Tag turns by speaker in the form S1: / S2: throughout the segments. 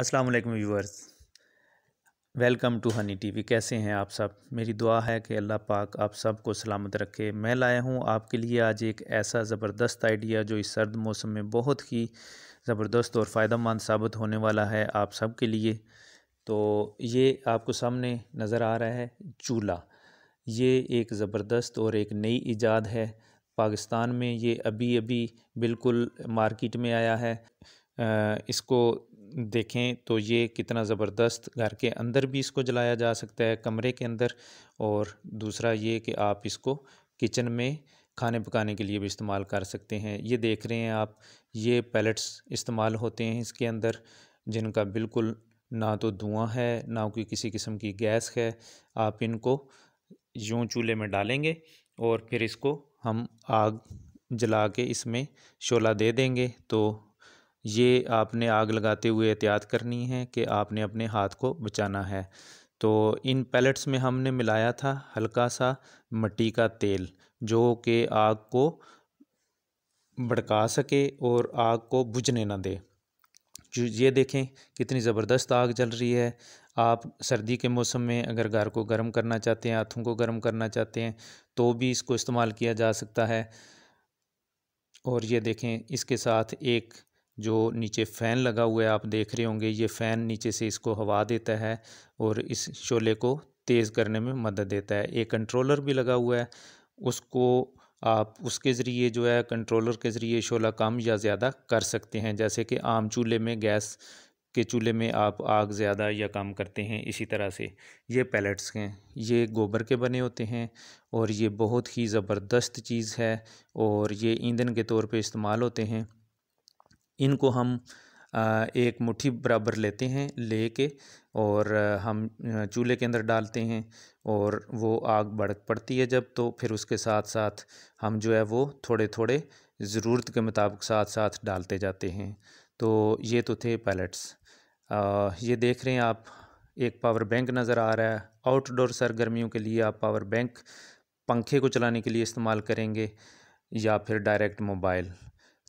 S1: अस्सलाम वालेकुम viewers welcome to Honey TV कैसे हैं आप सब मेरी दुआ है कि अल्लाह पाक आप सबको सलामत रखे मैं लाया हूँ आपके लिए आज एक ऐसा ज़बरदस्त आइडिया जो इस सर्द मौसम में बहुत ही ज़बरदस्त और फ़ायदा साबित होने वाला है आप सब के लिए तो ये आपको सामने नज़र आ रहा है चूल्हा ये एक ज़बरदस्त और एक नई ईजाद है पाकिस्तान में ये अभी अभी बिल्कुल मार्केट में आया है इसको देखें तो ये कितना ज़बरदस्त घर के अंदर भी इसको जलाया जा सकता है कमरे के अंदर और दूसरा ये कि आप इसको किचन में खाने पकाने के लिए भी इस्तेमाल कर सकते हैं ये देख रहे हैं आप ये पैलेट्स इस्तेमाल होते हैं इसके अंदर जिनका बिल्कुल ना तो धुआं है ना कोई किसी किस्म की गैस है आप इनको यूँ चूल्हे में डालेंगे और फिर इसको हम आग जला के इसमें शोला दे देंगे तो ये आपने आग लगाते हुए एहतियात करनी है कि आपने अपने हाथ को बचाना है तो इन पैलेट्स में हमने मिलाया था हल्का सा मट्टी का तेल जो कि आग को भड़का सके और आग को बुझने ना दे ये देखें कितनी ज़बरदस्त आग जल रही है आप सर्दी के मौसम में अगर घर को गर्म करना चाहते हैं हाथों को गर्म करना चाहते हैं तो भी इसको इस्तेमाल किया जा सकता है और ये देखें इसके साथ एक जो नीचे फ़ैन लगा हुआ है आप देख रहे होंगे ये फ़ैन नीचे से इसको हवा देता है और इस शोले को तेज़ करने में मदद देता है एक कंट्रोलर भी लगा हुआ है उसको आप उसके ज़रिए जो है कंट्रोलर के ज़रिए शोला कम या ज़्यादा कर सकते हैं जैसे कि आम चूल्हे में गैस के चूल्हे में आप आग ज़्यादा या कम करते हैं इसी तरह से ये पैलेट्स हैं ये गोबर के बने होते हैं और ये बहुत ही ज़बरदस्त चीज़ है और ये ईंधन के तौर पे इस्तेमाल होते हैं इनको हम एक मुट्ठी बराबर लेते हैं लेके और हम चूल्हे के अंदर डालते हैं और वो आग भड़क पड़ती है जब तो फिर उसके साथ साथ हम जो है वो थोड़े थोड़े ज़रूरत के मुताबिक साथ साथ डालते जाते हैं तो ये तो थे पैलेट्स ये देख रहे हैं आप एक पावर बैंक नज़र आ रहा है आउटडोर सरगर्मियों के लिए आप पावर बैंक पंखे को चलाने के लिए इस्तेमाल करेंगे या फिर डायरेक्ट मोबाइल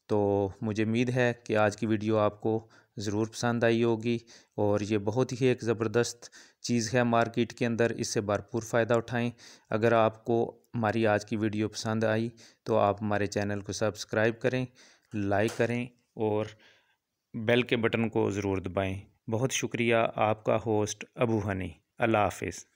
S1: तो मुझे उम्मीद है कि आज की वीडियो आपको ज़रूर पसंद आई होगी और ये बहुत ही एक ज़बरदस्त चीज़ है मार्केट के अंदर इससे भरपूर फ़ायदा उठाएं अगर आपको हमारी आज की वीडियो पसंद आई तो आप हमारे चैनल को सब्सक्राइब करें लाइक करें और बेल के बटन को ज़रूर दबाएं बहुत शुक्रिया आपका होस्ट अबू हनी अल्लाह हाफिज़